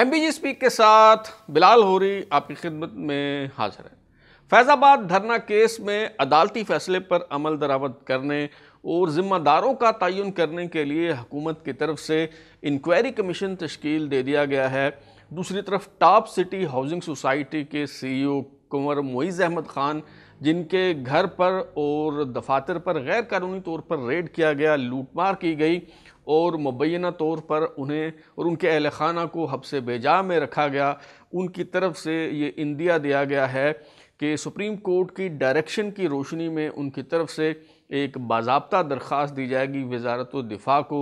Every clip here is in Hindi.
एम बी जी स्पीक के साथ बिलाल होरी आपकी खिदमत में हाजिर है फैज़ाबाद धरना केस में अदालती फैसले पर अमल दरामद करने और ज़िम्मेदारों का तयन करने के लिए हुकूमत की तरफ से इंक्वायरी कमीशन तश्कील दे दिया गया है दूसरी तरफ टॉप सिटी हाउसिंग सोसाइटी के सी ई e ओ कंवर मोइज़ अहमद ख़ान जिनके घर पर और दफातर पर गैर कानूनी तौर पर रेड किया गया लूटमार की गई और मुबैना तौर पर उन्हें और उनके अहल खाना को हबस बेजा में रखा गया उनकी तरफ से ये इंदिया दिया गया है कि सुप्रीम कोर्ट की डायरेक्शन की रोशनी में उनकी तरफ से एक बाबा दरख्वास्त दी जाएगी वजारत दिफा को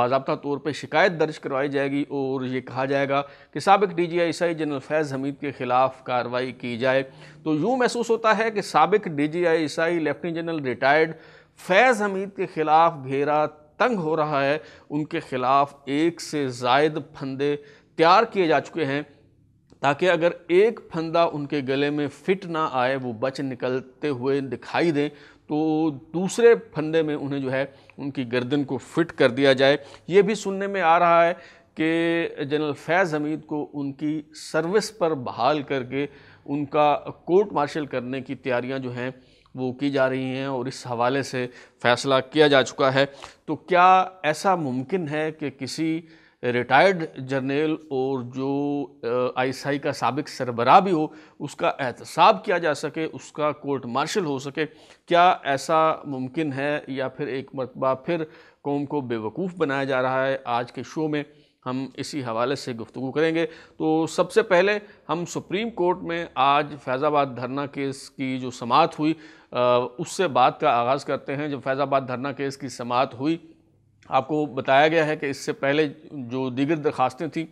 बाबा तौर पर शिकायत दर्ज करवाई जाएगी और ये कहा जाएगा कि सबक D G I S I general Faiz Hameed के ख़िलाफ़ कार्रवाई की जाए तो यूँ महसूस होता है कि सबक D G I S I lieutenant general retired Faiz Hameed के ख़िलाफ़ घेरा तंग हो रहा है उनके ख़िलाफ़ एक से जायद फंदे तैयार किए जा चुके हैं ताकि अगर एक फंदा उनके गले में फिट ना आए वो बच निकलते हुए दिखाई दें तो दूसरे फंदे में उन्हें जो है उनकी गर्दन को फिट कर दिया जाए ये भी सुनने में आ रहा है कि जनरल फैज़ हमीद को उनकी सर्विस पर बहाल करके उनका कोर्ट मार्शल करने की तैयारियां जो हैं वो की जा रही हैं और इस हवाले से फ़ैसला किया जा चुका है तो क्या ऐसा मुमकिन है कि किसी रिटायर्ड जर्नेल और जो आईसीआई का सबक सरबरा भी हो उसका एहतसाब किया जा सके उसका कोर्ट मार्शल हो सके क्या ऐसा मुमकिन है या फिर एक मरतबा फिर कौम को बेवकूफ़ बनाया जा रहा है आज के शो में हम इसी हवाले से गुफ्तु करेंगे तो सबसे पहले हम सुप्रीम कोर्ट में आज फैज़ाबाद धरना केस की जो समात हुई उससे बात का आगाज़ करते हैं जब फैज़ाबाद धरना केस की समात हुई आपको बताया गया है कि इससे पहले जो दीगर दरखास्तें थीं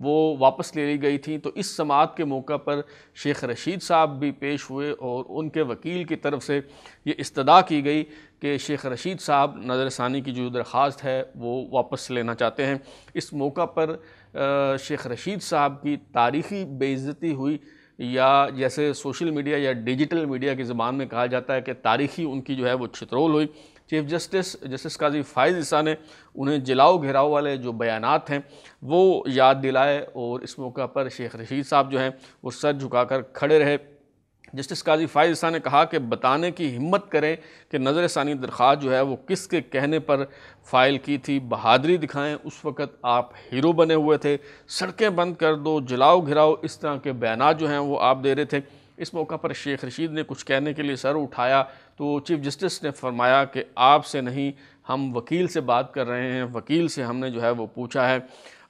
वो वापस ले ली गई थी तो इस समात के मौका पर शेख रशीद साहब भी पेश हुए और उनके वकील की तरफ से ये इस्तदा की गई कि शेख रशीद साहब नज़र षानी की जो दरख्वास्त है वो वापस लेना चाहते हैं इस मौका पर शेख रशीद साहब की तारीखी बेज़ती हुई या जैसे सोशल मीडिया या डिजिटल मीडिया की ज़बान में कहा जाता है कि तारीखी उनकी जो है वो छित्रोल हुई chief justice justice Qazi Faez Isa ने उन्हें जलाओ घेराव वाले जो बयान हैं वो याद दिलाए और इस मौका पर शेख रशीद साहब जो हैं वो सर झुकाकर खड़े रहे जस्टिस काजी फायज ईसा ने कहा कि बताने की हिम्मत करें कि नज़र षानी दरख्वास्त जो है वो किसके कहने पर फ़ाइल की थी बहादरी दिखाएं उस वक़्त आप हीरो बने हुए थे सड़कें बंद कर दो जलाओ घिराओ इस तरह के बयान जो हैं वो आप दे रहे थे इस मौका पर शेख रशीद ने कुछ कहने के लिए सर उठाया तो चीफ जस्टिस ने फरमाया कि आपसे नहीं हम वकील से बात कर रहे हैं वकील से हमने जो है वो पूछा है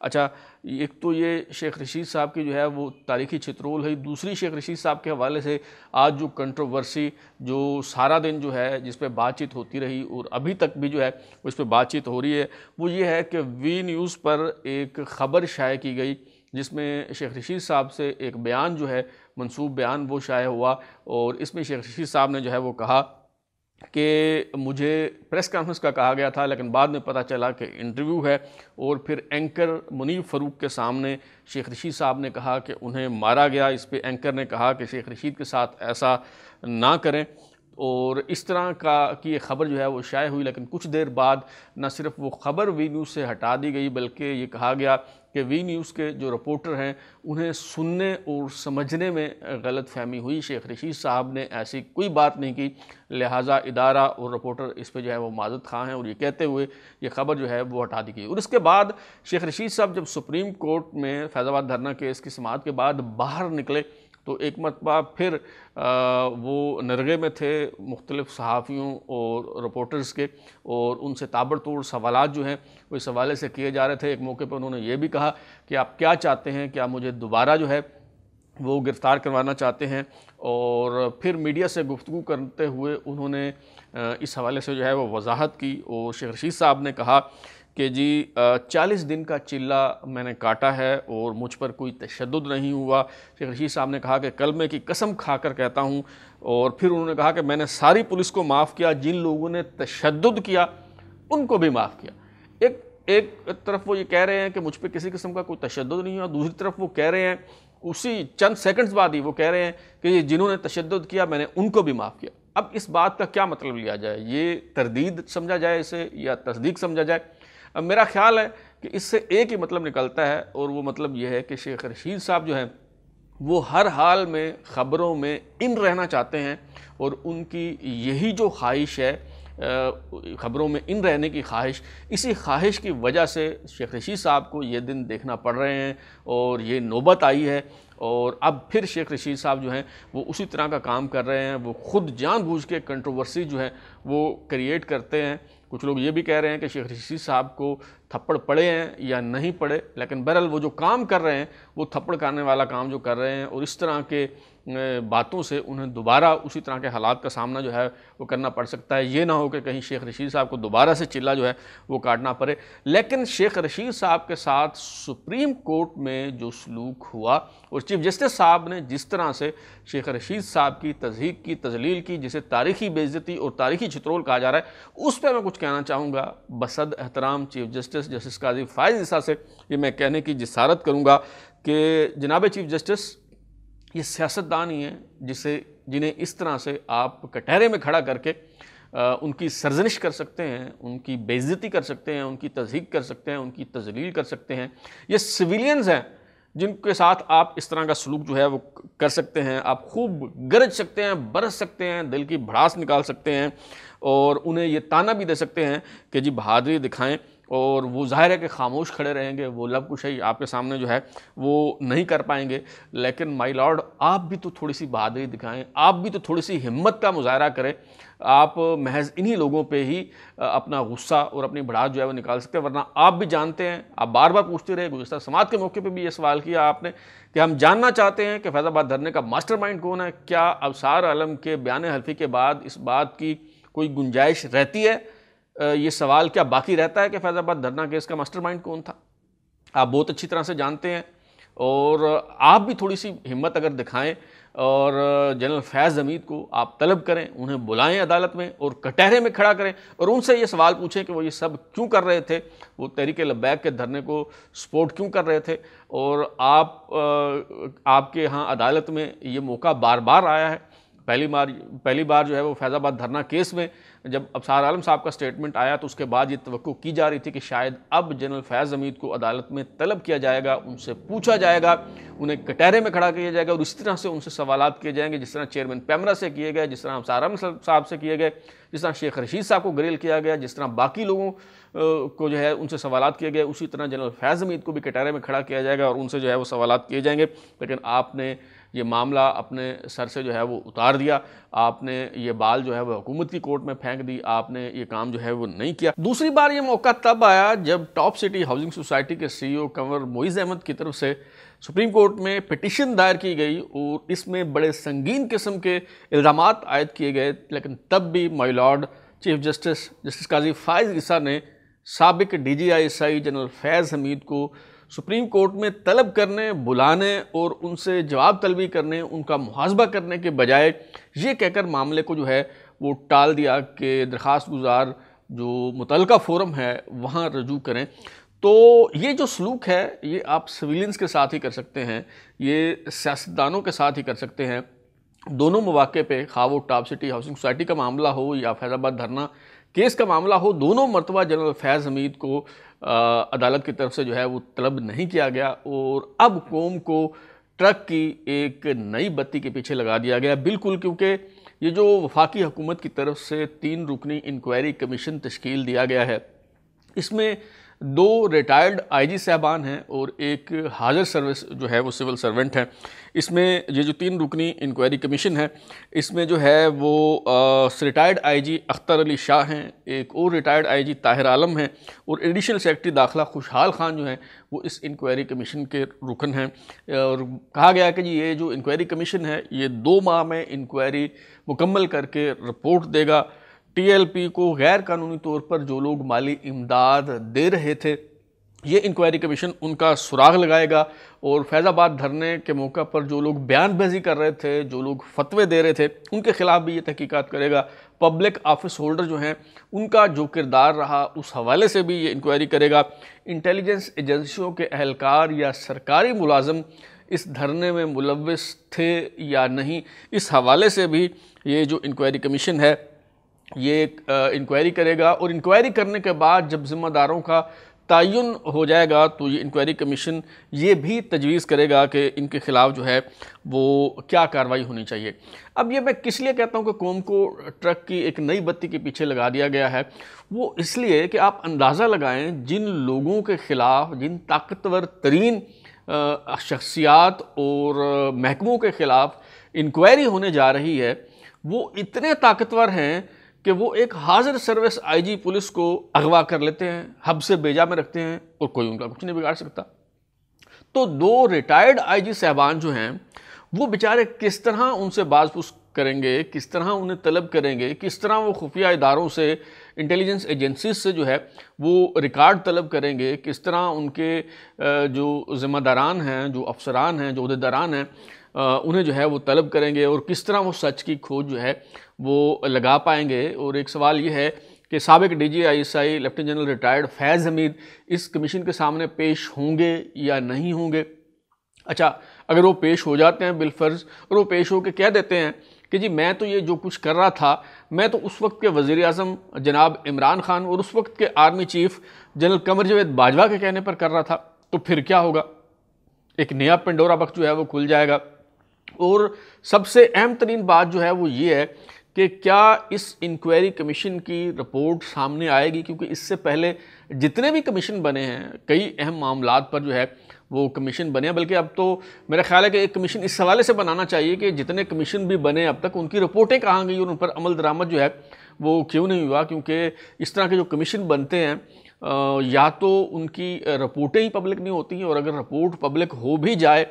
अच्छा एक तो ये शेख रशीद साहब की जो है वो तारीखी चित्रोल है दूसरी शेख रशीद साहब के हवाले से आज जो कंट्रोवर्सी जो सारा दिन जो है जिस पर बातचीत होती रही और अभी तक भी जो है उस पर बातचीत हो रही है वो ये है कि वी न्यूज़ पर एक ख़बर शाये की गई जिसमें शेख रशीद साहब से एक बयान जो है मनसूब बयान वो शाये हुआ और इसमें शेख रशीद साहब ने जो है वो कहा कि मुझे प्रेस कॉन्फ्रेंस का कहा गया था लेकिन बाद में पता चला कि इंटरव्यू है और फिर एंकर मुनीब फ़रूक के सामने शेख रशीद साहब ने कहा कि उन्हें मारा गया इस पर एंकर ने कहा कि शेख रशीद के साथ ऐसा ना करें और इस तरह का की ये ख़बर जो है वो शाये हुई लेकिन कुछ देर बाद न सिर्फ वो ख़बर वी न्यूज़ से हटा दी गई बल्कि ये कहा गया कि वी न्यूज़ के जो रिपोर्टर हैं उन्हें सुनने और समझने में गलत फहमी हुई शेख रशीद साहब ने ऐसी कोई बात नहीं की लिहाजा इदारा और रिपोर्टर इस पर जो है वो माजत खां हैं और ये कहते हुए ये खबर जो है वो हटा दी गई और इसके बाद शेख रशीद साहब जब सुप्रीम कोर्ट में फैज़ाबाद धरना केस की समात के बाद बाहर निकले तो एक मरतबा फिर आ, वो नरगे में थे मुख्तलिफ सहाफ़ियों और रिपोर्टर्स के और उनसे ताबड़तोड़ सवाल जो हैं वो इस हवाले से किए जा रहे थे एक मौके पर उन्होंने ये भी कहा कि आप क्या चाहते हैं क्या मुझे दोबारा जो है वो गिरफ़्तार करवाना चाहते हैं और फिर मीडिया से गुफ्तु करते हुए उन्होंने इस हवाले से जो है वो वजाहत की और शेख रशीद साहब ने कहा कि जी चालीस दिन का चिल्ला मैंने काटा है और मुझ पर कोई तशद नहीं हुआ शेख रशीद साहब ने कहा कि कल मैं की कसम खा कर कहता हूँ और फिर उन्होंने कहा कि मैंने सारी पुलिस को माफ़ किया जिन लोगों ने तशद किया उनको भी माफ़ किया एक एक तरफ वो ये कह रहे हैं कि मुझ पर किसी किस्म का कोई तशद नहीं हुआ दूसरी तरफ वो कह रहे हैं उसी चंद सेकंड्स बाद ही वो कह रहे हैं कि ये जिन्होंने तशद किया मैंने उनको भी माफ़ किया अब इस बात का क्या मतलब लिया जाए ये तरदीद समझा जाए इसे या तस्दीक समझा जाए अब मेरा ख्याल है कि इससे एक ही मतलब निकलता है और वो मतलब ये है कि शेख रशीद साहब जो हैं वो हर हाल में ख़बरों में इन रहना चाहते हैं और उनकी यही जो ख्वाहिश है ख़बरों में इन रहने की ख्वाहिश इसी ख्वाहिश की वजह से शेख रशीद साहब को ये दिन देखना पड़ रहे हैं और ये नौबत आई है और अब फिर शेख रशीद साहब जो हैं वो उसी तरह का काम कर रहे हैं वो ख़ुद जानबूझ के कंट्रोवर्सी जो है वो क्रिएट करते हैं कुछ लोग ये भी कह रहे हैं कि शेख रशीद साहब को थप्पड़ पड़े हैं या नहीं पड़े लेकिन बहरहाल वो जो काम कर रहे हैं वो थप्पड़ करने वाला काम जो कर रहे हैं और इस तरह के बातों से उन्हें दोबारा उसी तरह के हालात का सामना जो है वो करना पड़ सकता है ये ना हो कि कहीं शेख रशीद साहब को दोबारा से चिल्ला जो है वो काटना पड़े लेकिन शेख रशीद साहब के साथ सुप्रीम कोर्ट में जो सलूक हुआ और चीफ जस्टिस साहब ने जिस तरह से शेख रशीद साहब की तजहीक की तजलील की जिसे तारीखी बेज़ती और तारीखी छतरोल कहा जा रहा है उस पर मैं कुछ कहना चाहूँगा बसद एहतराम chief justice justice Qazi Faez Isa से ये मैं कहने की जसारत करूँगा कि जनाब चीफ जस्टिस ये सियासतदान ही हैं जिसे जिन्हें इस तरह से आप कटहरे में खड़ा करके आ, उनकी सरजनिश कर सकते हैं उनकी बेइज्जती कर सकते हैं उनकी तजहीक कर सकते हैं उनकी तजलील कर सकते हैं ये सिविलियंस हैं जिनके साथ आप इस तरह का सलूक जो है वो कर सकते हैं आप खूब गरज सकते हैं बरस सकते हैं दिल की भड़ास निकाल सकते हैं और उन्हें ये ताना भी दे सकते हैं कि जी बहादुरी दिखाएं और वो जाहिर है कि खामोश खड़े रहेंगे वो लब ही आपके सामने जो है वो नहीं कर पाएंगे लेकिन माई लॉर्ड आप भी तो थोड़ी सी बहादुरी दिखाएं आप भी तो थोड़ी सी हिम्मत का मुजाहरा करें आप महज इन्हीं लोगों पे ही अपना गुस्सा और अपनी बढ़ात जो है वो निकाल सकते हैं वरना आप भी जानते हैं आप बार बार पूछते रहे गुजस्त समाज के मौके पर भी ये सवाल किया आपने कि हम जानना चाहते हैं कि फैज़ाबाद धरने का मास्टर कौन है क्या अवसार आलम के बयान हल्फी के बाद इस बात की कोई गुंजाइश रहती है ये सवाल क्या बाकी रहता है कि फैज़ाबाद धरना केस का मास्टरमाइंड कौन था आप बहुत अच्छी तरह से जानते हैं और आप भी थोड़ी सी हिम्मत अगर दिखाएं और जनरल फैज़ हमीद को आप तलब करें उन्हें बुलाएं अदालत में और कटहरे में खड़ा करें और उनसे ये सवाल पूछें कि वो ये सब क्यों कर रहे थे वो तहरीक लबैक के धरने को सपोर्ट क्यों कर रहे थे और आप आपके यहाँ अदालत में ये मौका बार बार आया है पहली बार पहली बार जो है वो फैज़ाबाद धरना केस में जब अबसार आलम साहब का स्टेटमेंट आया तो उसके बाद ये तो की जा रही थी कि शायद अब जनरल फैज़ हमीद को अदालत में तलब किया जाएगा उनसे पूछा जाएगा उन्हें कटहरे में खड़ा किया जाएगा और इस तरह से उनसे सवाल किए जाएंगे जिस तरह चेयरमैन पैमरा से किए गए जिस तरह अबसार आलम साहब से किए गए जिस तरह शेख रशीद साहब को ग्रेल किया गया जिस तरह बाकी लोगों को जो है उनसे सवाल किए गए उसी तरह जनरल फैज़ हमीद को भी कटहरे में खड़ा किया जाएगा और उनसे जो है वो सवाल किए जाएंगे लेकिन आपने ये मामला अपने सर से जो है वो उतार दिया आपने ये बाल जो है वो हुकूमत की कोर्ट में फेंक दी आपने ये काम जो है वो नहीं किया दूसरी बार ये मौका तब आया जब टॉप सिटी हाउसिंग सोसाइटी के सी ई कंवर मोइज़ अहमद की तरफ से सुप्रीम कोर्ट में पिटिशन दायर की गई और इसमें बड़े संगीन किस्म के इल्ज़ाम आयद किए गए लेकिन तब भी my lord chief justice justice Qazi Faez Isa ने सबक D G I S I general Faiz Hameed को सुप्रीम कोर्ट में तलब करने बुलाने और उनसे जवाब तलबी करने उनका मुहासबा करने के बजाय ये कहकर मामले को जो है वो टाल दिया कि दरख्वास्त गुजार जो मुतल फोरम है वहाँ रजू करें तो ये जो सलूक है ये आप सिविलियंस के साथ ही कर सकते हैं ये सियासतदानों के साथ ही कर सकते हैं दोनों मौाक़े पे खा वो टॉप सिटी हाउसिंग सोसाइटी का मामला हो या फैज़ाबाद धरना केस का मामला हो दोनों मरतबा जनरल फैज़ हमीद को अदालत की तरफ से जो है वो तलब नहीं किया गया और अब कौम को ट्रक की एक नई बत्ती के पीछे लगा दिया गया बिल्कुल क्योंकि ये जो वफाकी हुकूमत की तरफ से तीन रुकनी इंक्वायरी कमीशन तश्कील दिया गया है इसमें दो रिटायर्ड आईजी साहबान हैं और एक हाजिर सर्विस जो है वो सिविल सर्वेंट हैं इसमें ये जो तीन रुकनी इंक्वायरी कमीशन है इसमें जो है वो रिटायर्ड आईजी अख्तर अली शाह हैं एक और रिटायर्ड आईजी ताहिर आलम हैं और एडिशनल सेक्रेटरी दाखिला खुशहाल खान जो हैं वो इस इंक्वायरी कमीशन के रुकन हैं और कहा गया कि ये जो इंक्वायरी कमीशन है ये दो माह में इंक्वायरी मुकम्मल करके रिपोर्ट देगा टीएलपी को गैर कानूनी तौर पर जो लोग माली इमदाद दे रहे थे ये इंक्वायरी कमीशन उनका सुराग लगाएगा और फैज़ाबाद धरने के मौका पर जो लोग बयानबाजी कर रहे थे जो लोग फतवे दे रहे थे उनके ख़िलाफ़ भी ये तहकीकात करेगा पब्लिक ऑफिस होल्डर जो हैं उनका जो किरदार रहा उस हवाले से भी ये इंक्वायरी करेगा इंटेलिजेंस एजेंसियों के अहलकार या सरकारी मुलाजम इस धरने में मुलविस थे या नहीं इस हवाले से भी ये जो इंक्वायरी कमीशन है ये इंक्वायरी करेगा और इंक्वायरी करने के बाद जब ज़िम्मेदारों का तयन हो जाएगा तो ये इंक्वायरी कमीशन ये भी तजवीज़ करेगा कि इनके ख़िलाफ़ जो है वो क्या कार्रवाई होनी चाहिए अब ये मैं किस लिए कहता हूँ कि कौम को ट्रक की एक नई बत्ती के पीछे लगा दिया गया है वो इसलिए कि आप अंदाज़ा लगाएं जिन लोगों के ख़िलाफ़ जिन ताकतवर तरीन शख्सियात और महकमों के ख़िलाफ़ इंक्वायरी होने जा रही है वो इतने ताकतवर हैं कि वो एक हाजिर सर्विस आईजी पुलिस को अगवा कर लेते हैं हब से बेजा में रखते हैं और कोई उनका कुछ नहीं बिगाड़ सकता तो दो रिटायर्ड आईजी साहबान जो हैं वो बेचारे किस तरह उनसे बाजपूस करेंगे किस तरह उन्हें तलब करेंगे किस तरह वो खुफिया इदारों से इंटेलिजेंस एजेंसीज से जो है वो रिकॉर्ड तलब करेंगे किस तरह उनके जो ज़िम्मेदारान हैं जो अफसरान हैं जो अहदेदारान हैं उन्हें जो है वो तलब करेंगे और किस तरह वो सच की खोज जो है वो लगा पाएंगे और एक सवाल ये है कि सबक D G I S I lieutenant general retired Faiz Hameed इस कमीशन के सामने पेश होंगे या नहीं होंगे अच्छा अगर वो पेश हो जाते हैं बिलफर्ज और वो पेश होकर कह देते हैं कि जी मैं तो ये जो कुछ कर रहा था मैं तो उस वक्त के वज़ी अजम जनाब इमरान खान और उस वक्त के army chief general Qamar Javed Bajwa के कहने पर कर रहा था तो फिर क्या होगा एक नया पिंडोरा बख्श जो है वो खुल जाएगा और सबसे अहम तरीन बात जो है वो ये है कि क्या इस इंक्वायरी कमीशन की रिपोर्ट सामने आएगी क्योंकि इससे पहले जितने भी कमीशन बने हैं कई अहम मामला पर जो है वो कमीशन बने बल्कि अब तो मेरा ख्याल है कि एक कमीशन इस हवाले से बनाना चाहिए कि जितने कमीशन भी बने अब तक उनकी रिपोर्टें कहाँ गई और उन पर अमल दरामद जो है वो क्यों नहीं हुआ क्योंकि इस तरह के जो कमीशन बनते हैं या तो उनकी रिपोर्टें ही पब्लिक नहीं होती हैं और अगर रिपोर्ट पब्लिक हो भी जाए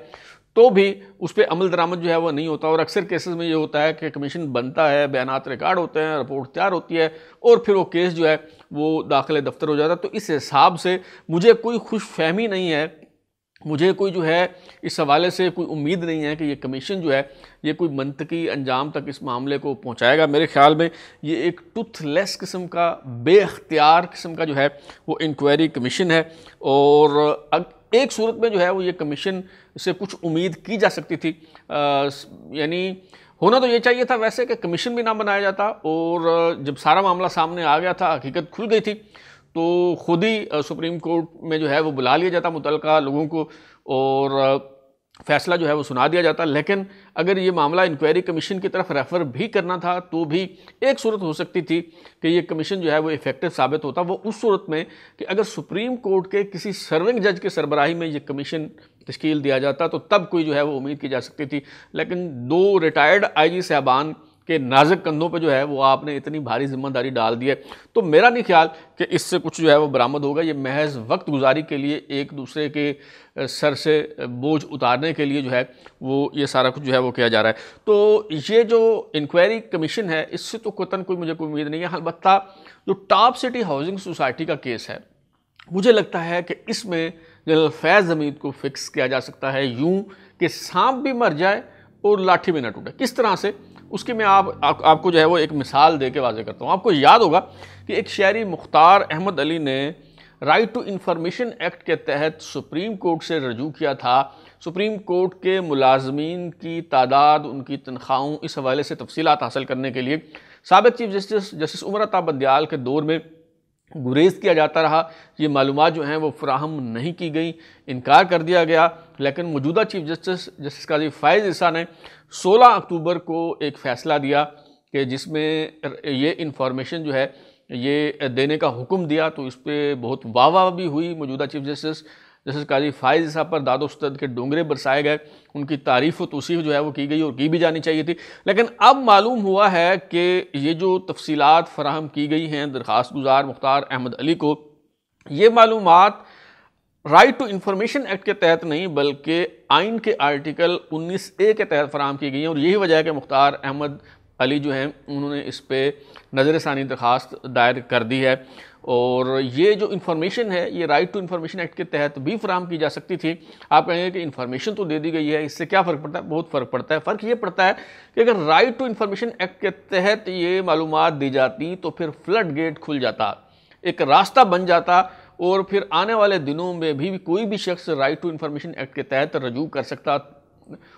तो भी उस पर अमल दरामद जो है वो नहीं होता और अक्सर केसेस में ये होता है कि कमीशन बनता है बयान रिकॉर्ड होते हैं रिपोर्ट तैयार होती है और फिर वो केस जो है वो दाखिल दफ्तर हो जाता है तो इस हिसाब से मुझे कोई खुश फहमी नहीं है मुझे कोई जो है इस हवाले से कोई उम्मीद नहीं है कि ये कमीशन जो है ये कोई मनतकी अंजाम तक इस मामले को पहुंचाएगा मेरे ख्याल में ये एक टूथलेस किस्म का बेख्तियार किस्म का जो है वो इंक्वायरी कमीशन है और एक सूरत में जो है वो ये कमीशन से कुछ उम्मीद की जा सकती थी यानी होना तो ये चाहिए था वैसे कि कमीशन भी ना बनाया जाता और जब सारा मामला सामने आ गया था हकीकत खुल गई थी तो खुद ही सुप्रीम कोर्ट में जो है वो बुला लिया जाता मुतल लोगों को और फैसला जो है वो सुना दिया जाता लेकिन अगर ये मामला इंक्वायरी कमीशन की तरफ रेफ़र भी करना था तो भी एक सूरत हो सकती थी कि ये कमीशन जो है वो इफ़ेक्टिव साबित होता वो उस सूरत में कि अगर सुप्रीम कोर्ट के किसी सर्विंग जज के सरबराही में ये कमीशन तश्कील दिया जाता तो तब कोई जो है वो उम्मीद की जा सकती थी लेकिन दो रिटायर्ड आई जी साहबान के नाजुक कंधों पर जो है वो आपने इतनी भारी जिम्मेदारी डाल दी है तो मेरा नहीं ख्याल कि इससे कुछ जो है वो बरामद होगा ये महज वक्त गुजारी के लिए एक दूसरे के सर से बोझ उतारने के लिए जो है वो ये सारा कुछ जो है वो किया जा रहा है तो ये जो इंक्वायरी कमीशन है इससे तो कतन कोई मुझे कोई उम्मीद नहीं है अलबत् जो टॉप सिटी हाउसिंग सोसाइटी का केस है मुझे लगता है कि इसमें जनरल फैज़ हमीद को फिक्स किया जा सकता है यूँ कि सांप भी मर जाए और लाठी भी ना टूटे किस तरह से उसके मैं आप, आप आपको जो है वो एक मिसाल दे के वाजे करता हूँ आपको याद होगा कि एक शहरी मुख्तार अहमद अली ने राइट टू इंफॉर्मेशन एक्ट के तहत सुप्रीम कोर्ट से रजू किया था सुप्रीम कोर्ट के मुलाजमीन की तादाद उनकी तनख्वाहों इस हवाले से तफसीत हासिल करने के लिए सबक चीफ जस्टिस जस्टिस उमर अता के दौर में गुरेज किया जाता रहा ये मालूम जो हैं वो फ्राहम नहीं की गई इनकार कर दिया गया लेकिन मौजूदा chief justice justice Qazi Faez Isa ने 16 अक्टूबर को एक फ़ैसला दिया कि जिसमें ये इंफॉर्मेशन जो है ये देने का हुक्म दिया तो इस पर बहुत वाह वाह भी हुई मौजूदा चीफ जस्टिस जैसे काजी फायज साहब पर दादो उस्तद के डोंगरे बरसाए गए उनकी तारीफ़ व तोसीफ़ जो है वो की गई और की भी जानी चाहिए थी लेकिन अब मालूम हुआ है कि ये जो तफसीलात फराहम की गई हैं दरख्वास्त गुजार मुख्तार अहमद अली को ये मालूम राइट टू इंफॉर्मेशन एक्ट के तहत नहीं बल्कि आइन के आर्टिकल 19 ए के तहत फराम की गई हैं और यही वजह है कि मुख्तार अहमद अली जो हैं उन्होंने इस पर नज़र षानी दरख्वास्त दायर कर दी है और ये जो इन्फॉर्मेशन है ये राइट टू इन्फॉर्मेशन एक्ट के तहत भी फ्राहम की जा सकती थी आप कहेंगे कि इन्फॉर्मेशन तो दे दी गई है इससे क्या फ़र्क पड़ता है बहुत फ़र्क पड़ता है फ़र्क ये पड़ता है कि अगर राइट टू इन्फॉर्मेशन एक्ट के तहत ये मालूम दी जाती तो फिर फ्लड गेट खुल जाता एक रास्ता बन जाता और फिर आने वाले दिनों में भी कोई भी शख्स राइट टू इन्फॉर्मेशन एक्ट के तहत रजू कर सकता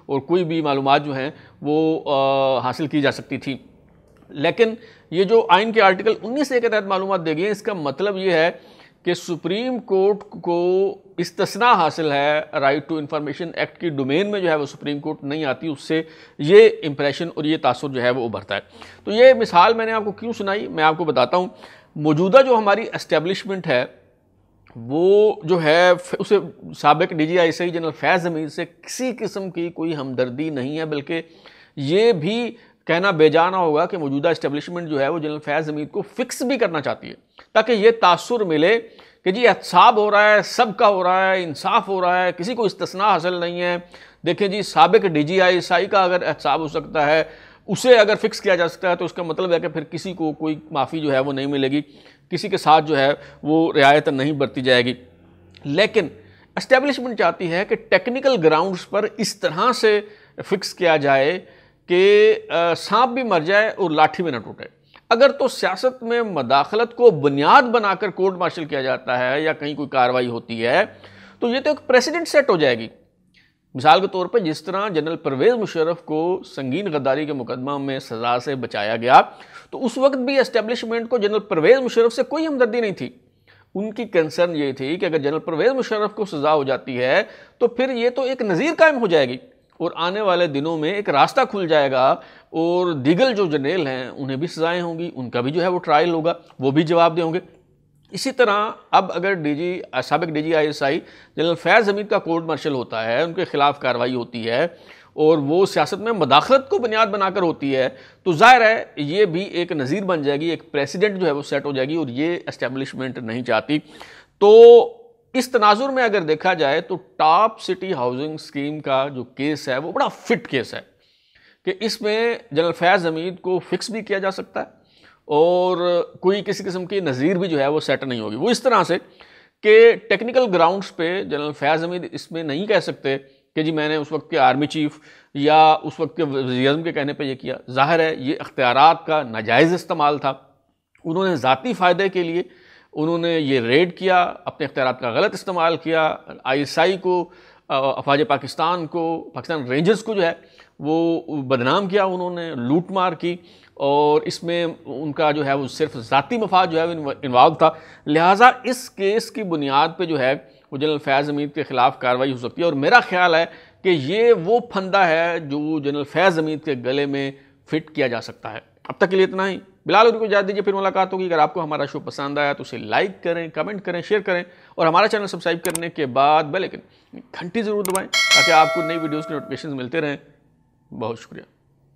और कोई भी मालूम जो हैं वो हासिल की जा सकती थी लेकिन ये जो आइन के आर्टिकल उन्नीस ए के तहत मालूम दे गई हैं इसका मतलब ये है कि सुप्रीम कोर्ट को इस्तना हासिल है राइट टू इंफॉर्मेशन एक्ट की डोमेन में जो है वो सुप्रीम कोर्ट नहीं आती उससे ये इम्प्रेशन और ये तासर जो है वो उभरता है तो ये मिसाल मैंने आपको क्यों सुनाई मैं आपको बताता हूँ मौजूदा जो हमारी एस्टेब्लिशमेंट है वो जो है उसे सबक D G I C general Faiz Hameed से किसी किस्म की कोई हमदर्दी नहीं है बल्कि ये भी कहना बेजाना होगा कि मौजूदा इस्टेबलिशमेंट जो है वो जनरल फैज़ हमीद को फिक्स भी करना चाहती है ताकि ये तासर मिले कि जी एहसाब हो रहा है सब का हो रहा है इंसाफ हो रहा है किसी को इस्तना हासिल नहीं है देखें जी सबक डी जी आई एस आई का अगर एहसाब हो सकता है उसे अगर फिक्स किया जा सकता है तो उसका मतलब है कि फिर किसी को कोई माफ़ी जो है वो नहीं मिलेगी किसी के साथ जो है वो रियायत नहीं बरती जाएगी लेकिन इस्टेब्लिशमेंट चाहती है कि टेक्निकल ग्राउंड्स पर इस तरह से फिक्स किया जाए कि सांप भी मर जाए और लाठी भी ना टूटे अगर तो सियासत में मदाखलत को बुनियाद बनाकर कोर्ट मार्शल किया जाता है या कहीं कोई कार्रवाई होती है तो ये तो एक प्रेसिडेंट सेट हो जाएगी मिसाल के तौर पर जिस तरह जनरल परवेज़ मुशरफ़ को संगीन गद्दारी के मुकदमा में सज़ा से बचाया गया तो उस वक्त भी एस्टेब्लिशमेंट को जनरल परवेज़ मुशरफ़ से कोई हमदर्दी नहीं थी उनकी कंसर्न ये थी कि अगर जनरल परवेज़ मुशरफ़ को सज़ा हो जाती है तो फिर ये तो एक नज़ीर कायम हो जाएगी और आने वाले दिनों में एक रास्ता खुल जाएगा और दिगल जो जनरल हैं उन्हें भी सज़ाएँ होंगी उनका भी जो है वो ट्रायल होगा वो भी जवाब दे होंगे इसी तरह अब अगर डीजी सबक DG ISI general Faiz Hameed का कोर्ट मार्शल होता है उनके ख़िलाफ़ कार्रवाई होती है और वो सियासत में मदाखलत को बुनियाद बनाकर होती है तो ज़ाहिर है ये भी एक नज़ीर बन जाएगी एक प्रेसिडेंट जो है वो सेट हो जाएगी और ये इस्टेब्लिशमेंट नहीं चाहती तो इस तनाजुर में अगर देखा जाए तो टॉप सिटी हाउसिंग स्कीम का जो केस है वो बड़ा फिट केस है कि इसमें जनरल फैज़ हमीद को फिक्स भी किया जा सकता है और कोई किसी किस्म की नज़ीर भी जो है वो सेट नहीं होगी वो इस तरह से कि टेक्निकल ग्राउंड्स पे जनरल फैज़ हमीद इसमें नहीं कह सकते कि जी मैंने उस वक्त के आर्मी चीफ या उस वक्त के वजी के कहने पे ये किया जाहिर है ये अख्तियार का नाजायज़ इस्तेमाल था उन्होंने ज़ाती फ़ायदे के लिए उन्होंने ये रेड किया अपने अख्तियार का गलत इस्तेमाल किया आई को अफवाज पाकिस्तान को पाकिस्तान रेंजर्स को जो है वो बदनाम किया उन्होंने लूट मार की और इसमें उनका जो है वो सिर्फ ज़ाती मफाद जो है इन्वाल्व इन्वॉल्व था लिहाजा इस केस की बुनियाद पर जो है वो जनरल फैज़ हमीद के ख़िलाफ़ कार्रवाई हो सकती है और मेरा ख्याल है कि ये वो फंदा है जो जनरल फैज़ हमीद के गले में फिट किया जा सकता है अब तक के लिए इतना ही बिलाल उनको इजाज़त दीजिए फिर मुलाकात होगी अगर आपको हमारा शो पसंद आया तो उसे लाइक करें कमेंट करें शेयर करें और हमारा चैनल सब्सक्राइब करने के बाद बेल आइकन घंटी ज़रूर दबाएं ताकि आपको नई वीडियोज़ के नोटिफिकेशन मिलते रहें बहुत शुक्रिया